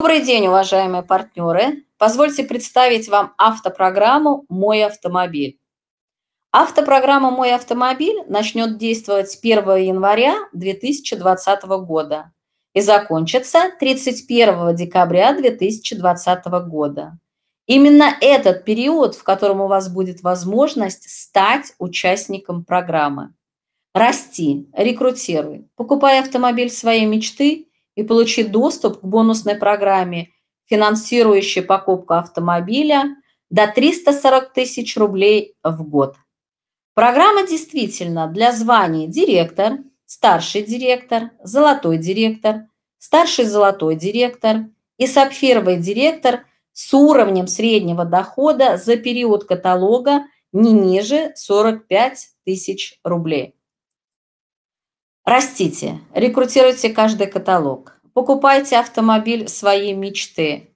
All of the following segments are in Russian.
Добрый день, уважаемые партнеры! Позвольте представить вам автопрограмму «Мой автомобиль». Автопрограмма «Мой автомобиль» начнет действовать с 1 января 2020 года и закончится 31 декабря 2020 года. Именно этот период, в котором у вас будет возможность стать участником программы. Расти, рекрутируй, покупай автомобиль своей мечты – и получить доступ к бонусной программе, финансирующей покупку автомобиля до 340 тысяч рублей в год. Программа действительно для званий директор, старший директор, золотой директор, старший золотой директор и сапфировый директор с уровнем среднего дохода за период каталога не ниже 45 тысяч рублей. Растите, рекрутируйте каждый каталог, покупайте автомобиль своей мечты.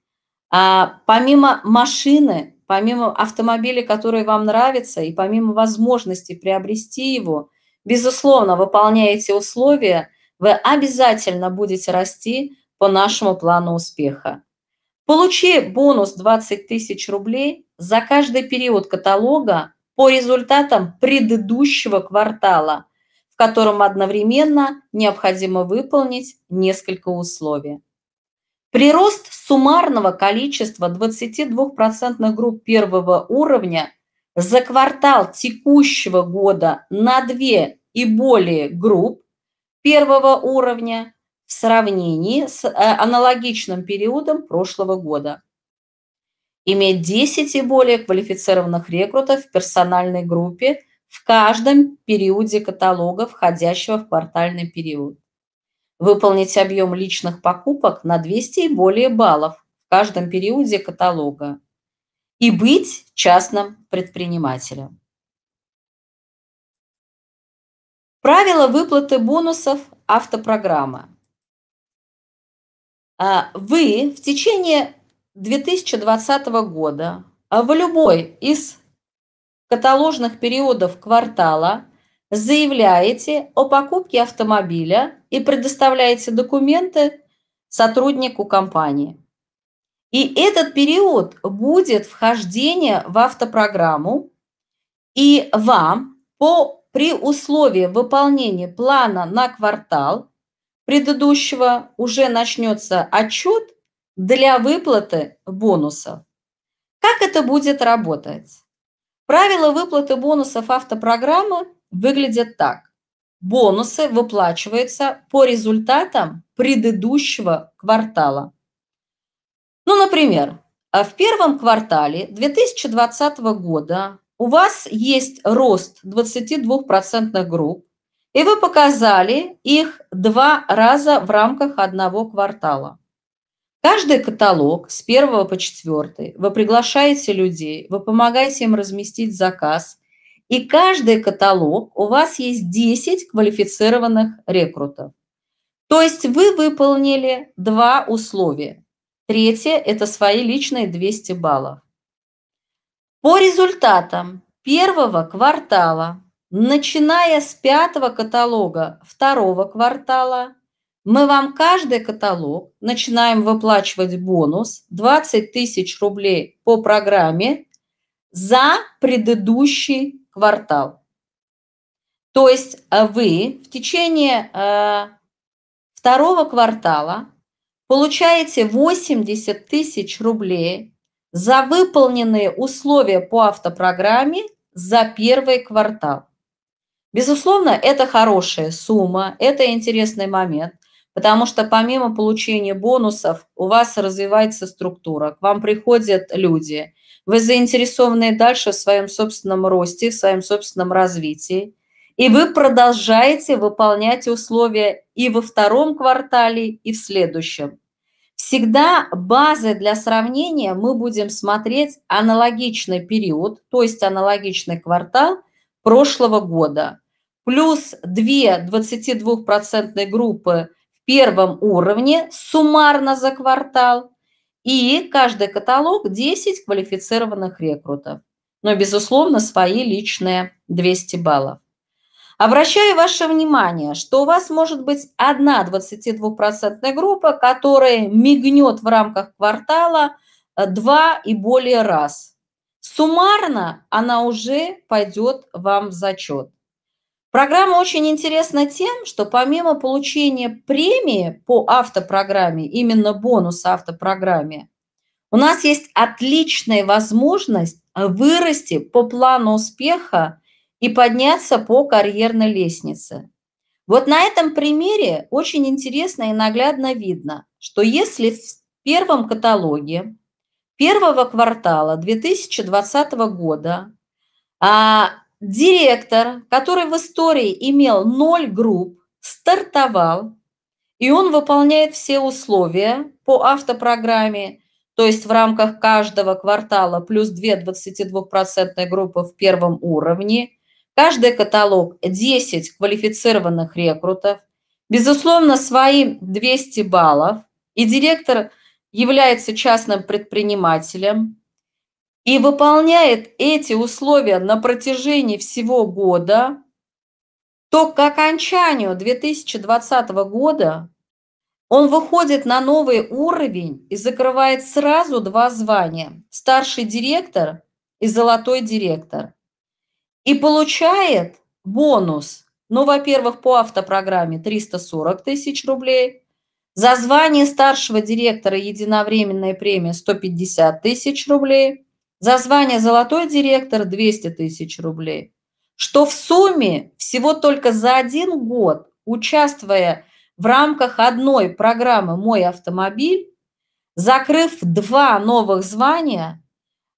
А помимо машины, помимо автомобиля, который вам нравится, и помимо возможности приобрести его, безусловно, выполняя эти условия, вы обязательно будете расти по нашему плану успеха. Получи бонус 20 тысяч рублей за каждый период каталога по результатам предыдущего квартала – в котором одновременно необходимо выполнить несколько условий. Прирост суммарного количества 22% групп первого уровня за квартал текущего года на две и более групп первого уровня в сравнении с э, аналогичным периодом прошлого года. Иметь 10 и более квалифицированных рекрутов в персональной группе – в каждом периоде каталога, входящего в квартальный период. Выполнить объем личных покупок на 200 и более баллов в каждом периоде каталога. И быть частным предпринимателем. Правила выплаты бонусов автопрограммы. А, вы в течение 2020 года в любой из каталожных периодов квартала заявляете о покупке автомобиля и предоставляете документы сотруднику компании. И этот период будет вхождение в автопрограмму, и вам по, при условии выполнения плана на квартал предыдущего уже начнется отчет для выплаты бонусов. Как это будет работать? Правила выплаты бонусов автопрограммы выглядят так. Бонусы выплачиваются по результатам предыдущего квартала. Ну, например, э, в первом квартале 2020 года у вас есть рост 22% групп, и вы показали их два раза в рамках одного квартала. Каждый каталог с 1 по 4 вы приглашаете людей, вы помогаете им разместить заказ. И каждый каталог у вас есть 10 квалифицированных рекрутов. То есть вы выполнили два условия. Третье – это свои личные 200 баллов. По результатам первого квартала, начиная с пятого каталога второго квартала – мы вам каждый каталог начинаем выплачивать бонус 20 тысяч рублей по программе за предыдущий квартал. То есть э, вы в течение э, второго квартала получаете 80 тысяч рублей за выполненные условия по автопрограмме за первый квартал. Безусловно, это хорошая сумма, это интересный момент. Потому что помимо получения бонусов у вас развивается структура, к вам приходят люди. Вы заинтересованы дальше в своем собственном росте, в своем собственном развитии. И вы продолжаете выполнять условия и во втором квартале, и в следующем. Всегда базы для сравнения мы будем смотреть аналогичный период, то есть аналогичный квартал прошлого года, плюс две 22% группы первом уровне суммарно за квартал, и каждый каталог 10 квалифицированных рекрутов, но, безусловно, свои личные 200 баллов. Обращаю ваше внимание, что у вас может быть одна 22% группа, которая мигнет в рамках квартала э, два и более раз. Суммарно она уже пойдет вам в зачет. Программа очень интересна тем, что помимо получения премии по автопрограмме, именно бонуса автопрограмме, у нас есть отличная возможность вырасти по плану успеха и подняться по карьерной лестнице. Вот на этом примере очень интересно и наглядно видно, что если в первом каталоге первого квартала 2020 года а, директор, который в истории имел 0 групп, стартовал, и он выполняет все условия по автопрограмме, то есть в рамках каждого квартала плюс 2 22% группы в первом уровне, каждый каталог 10 квалифицированных рекрутов, безусловно, свои 200 баллов, и директор является частным предпринимателем, и выполняет эти условия на протяжении всего года, то к окончанию 2020 года он выходит на новый уровень и закрывает сразу два звания – старший директор и золотой директор. И получает бонус, ну, во-первых, по автопрограмме 340 тысяч рублей, за звание старшего директора единовременная премия 150 тысяч рублей, за звание «Золотой директор» 200 тысяч рублей. Что в сумме всего только за один год, участвуя в рамках одной программы «Мой автомобиль», закрыв два новых звания,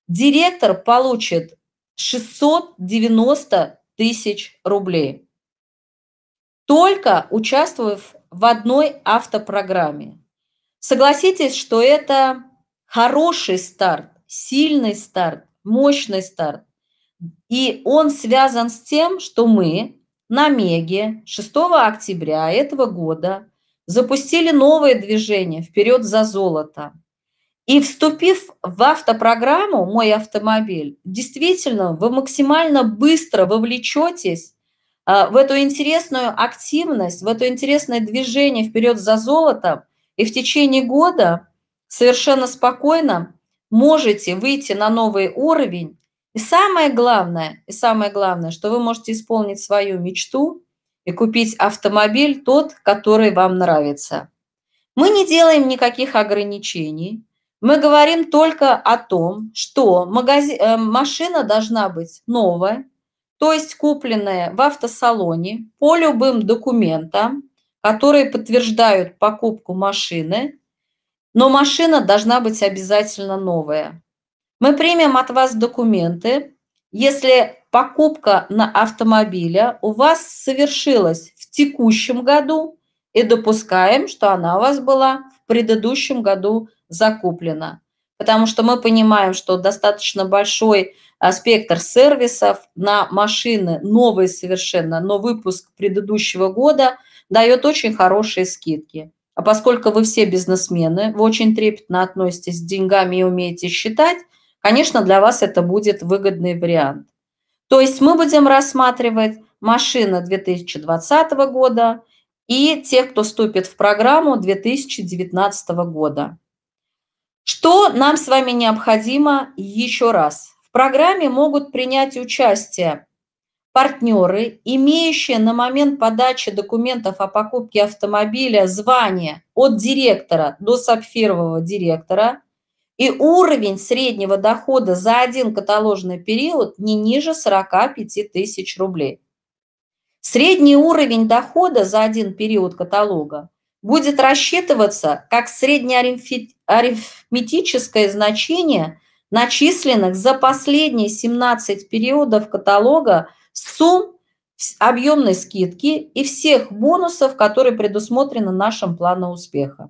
директор получит 690 тысяч рублей. Только участвуя в одной автопрограмме. Согласитесь, что это хороший старт сильный старт, мощный старт. И он связан с тем, что мы на Меге 6 октября этого года запустили новое движение «Вперед за золото». И вступив в автопрограмму «Мой автомобиль», действительно, вы максимально быстро вовлечетесь а, в эту интересную активность, в это интересное движение «Вперед за золото», и в течение года совершенно спокойно можете выйти на новый уровень. И самое главное, и самое главное, что вы можете исполнить свою мечту и купить автомобиль тот, который вам нравится. Мы не делаем никаких ограничений. Мы говорим только о том, что магази... Э, машина должна быть новая, то есть купленная в автосалоне по любым документам, которые подтверждают покупку машины но машина должна быть обязательно новая. Мы примем от вас документы, если покупка на автомобиля у вас совершилась в текущем году и допускаем, что она у вас была в предыдущем году закуплена. Потому что мы понимаем, что достаточно большой а, спектр сервисов на машины новые совершенно, но выпуск предыдущего года дает очень хорошие скидки. А поскольку вы все бизнесмены, вы очень трепетно относитесь к деньгам и умеете считать, конечно, для вас это будет выгодный вариант. То есть мы будем рассматривать машины 2020 года и тех, кто вступит в программу 2019 года. Что нам с вами необходимо еще раз? В программе могут принять участие партнеры, имеющие на момент подачи документов о покупке автомобиля звание от директора до сапфирового директора и уровень среднего дохода за один каталожный период не ниже 45 тысяч рублей. Средний уровень дохода за один период каталога будет рассчитываться как среднеарифметическое значение – начисленных за последние 17 периодов каталога сумм объемной скидки и всех бонусов, которые предусмотрены нашим планом успеха.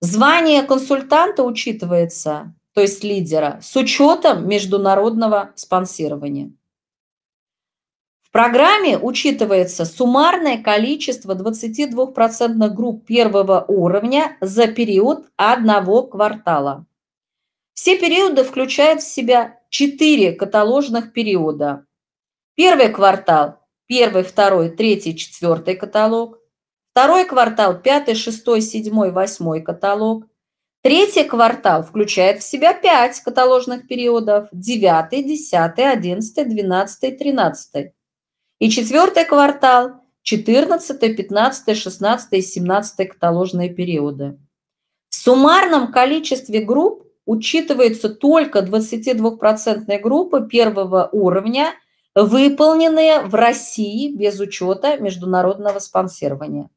Звание консультанта учитывается, то есть лидера, с учетом международного спонсирования. В программе учитывается суммарное количество 22% групп первого уровня за период одного квартала. Все периоды включают в себя четыре каталожных периода. Первый квартал – первый, второй, третий, четвертый каталог. Второй квартал – пятый, шестой, седьмой, восьмой каталог. Третий квартал включает в себя пять каталожных периодов – девятый, десятый, одиннадцатый, двенадцатый, тринадцатый. И четвертый квартал – четырнадцатый, пятнадцатый, шестнадцатый, семнадцатый каталожные периоды. В суммарном количестве групп учитывается только 22% группы первого уровня, выполненные в России без учета международного спонсирования.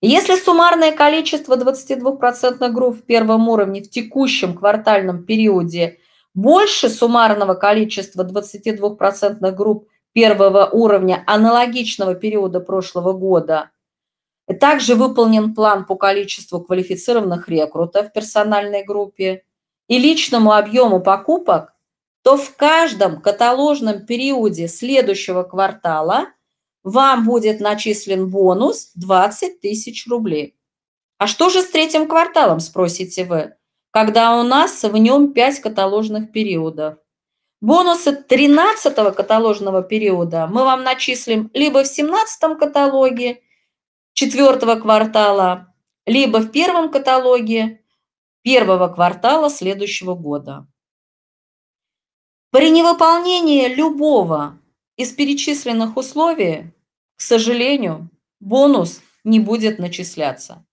Если суммарное количество 22% групп в первом уровне в текущем квартальном периоде больше суммарного количества 22% групп первого уровня аналогичного периода прошлого года, также выполнен план по количеству квалифицированных рекрутов в персональной группе и личному объему покупок, то в каждом каталожном периоде следующего квартала вам будет начислен бонус 20 тысяч рублей. А что же с третьим кварталом, спросите вы, когда у нас в нем 5 каталожных периодов? Бонусы 13 каталожного периода мы вам начислим либо в 17 каталоге, четвертого квартала, либо в первом каталоге первого квартала следующего года. При невыполнении любого из перечисленных условий, к сожалению, бонус не будет начисляться.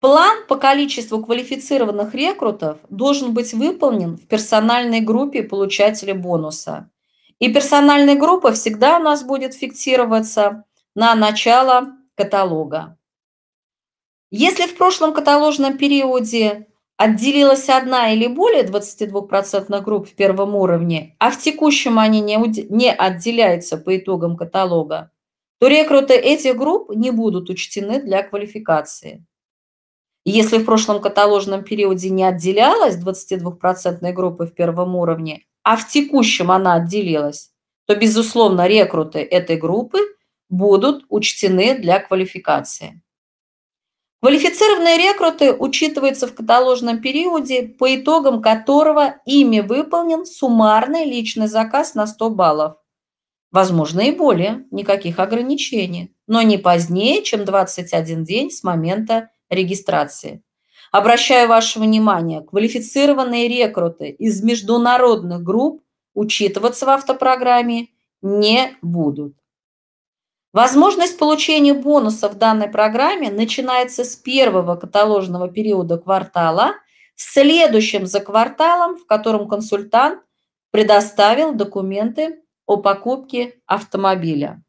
План по количеству квалифицированных рекрутов должен быть выполнен в персональной группе получателя бонуса. И персональная группа всегда у нас будет фиксироваться на начало каталога. Если в прошлом каталожном периоде отделилась одна или более 22% групп в первом уровне, а в текущем они не отделяются по итогам каталога, то рекруты этих групп не будут учтены для квалификации. Если в прошлом каталожном периоде не отделялась 22% группы в первом уровне, а в текущем она отделилась, то, безусловно, рекруты этой группы – будут учтены для квалификации. Квалифицированные рекруты учитываются в каталожном периоде, по итогам которого ими выполнен суммарный личный заказ на 100 баллов. Возможно и более, никаких ограничений, но не позднее, чем 21 день с момента регистрации. Обращаю ваше внимание, квалифицированные рекруты из международных групп учитываться в автопрограмме не будут. Возможность получения бонуса в данной программе начинается с первого каталожного периода квартала, следующим за кварталом, в котором консультант предоставил документы о покупке автомобиля.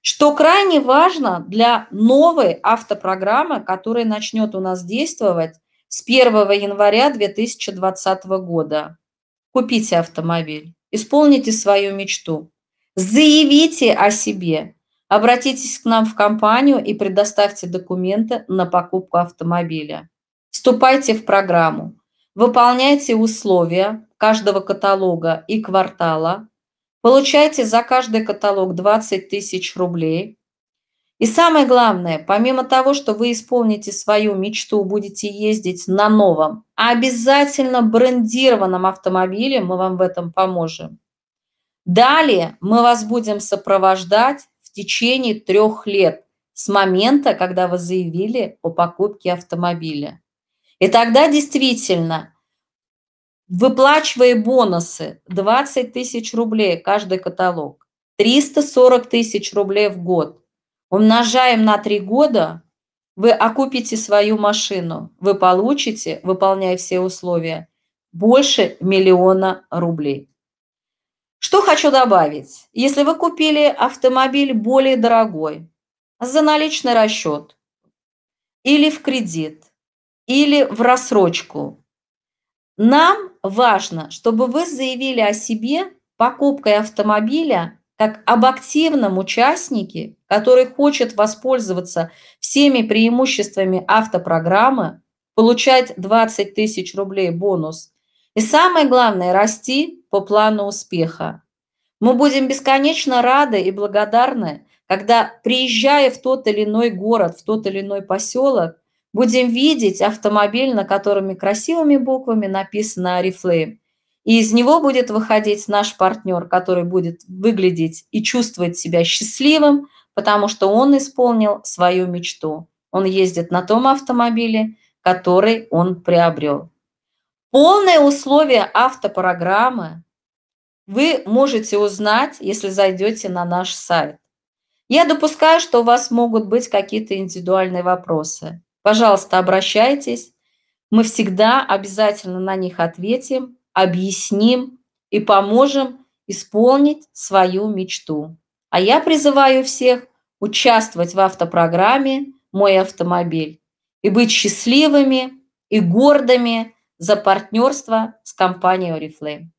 Что крайне важно для новой автопрограммы, которая начнет у нас действовать с 1 января 2020 года. Купите автомобиль, исполните свою мечту, заявите о себе Обратитесь к нам в компанию и предоставьте документы на покупку автомобиля. Вступайте в программу. Выполняйте условия каждого каталога и квартала. Получайте за каждый каталог 20 тысяч рублей. И самое главное, помимо того, что вы исполните свою мечту, будете ездить на новом, обязательно брендированном автомобиле, мы вам в этом поможем. Далее мы вас будем сопровождать течение трех лет с момента, когда вы заявили о покупке автомобиля. И тогда действительно, выплачивая бонусы 20 тысяч рублей каждый каталог, 340 тысяч рублей в год, умножаем на три года, вы окупите свою машину, вы получите, выполняя все условия, больше миллиона рублей. Что хочу добавить. Если вы купили автомобиль более дорогой, за наличный расчет, или в кредит, или в рассрочку, нам важно, чтобы вы заявили о себе покупкой автомобиля как об активном участнике, который хочет воспользоваться всеми преимуществами автопрограммы, получать 20 тысяч рублей бонус – и самое главное – расти по плану успеха. Мы будем бесконечно рады и благодарны, когда, приезжая в тот или иной город, в тот или иной поселок, будем видеть автомобиль, на котором красивыми буквами написано «Арифлейм». И из него будет выходить наш партнер, который будет выглядеть и чувствовать себя счастливым, потому что он исполнил свою мечту. Он ездит на том автомобиле, который он приобрел. Полное условие автопрограммы вы можете узнать, если зайдете на наш сайт. Я допускаю, что у вас могут быть какие-то индивидуальные вопросы. Пожалуйста, обращайтесь. Мы всегда обязательно на них ответим, объясним и поможем исполнить свою мечту. А я призываю всех участвовать в автопрограмме «Мой автомобиль» и быть счастливыми и гордыми за партнерство с компанией Oriflame.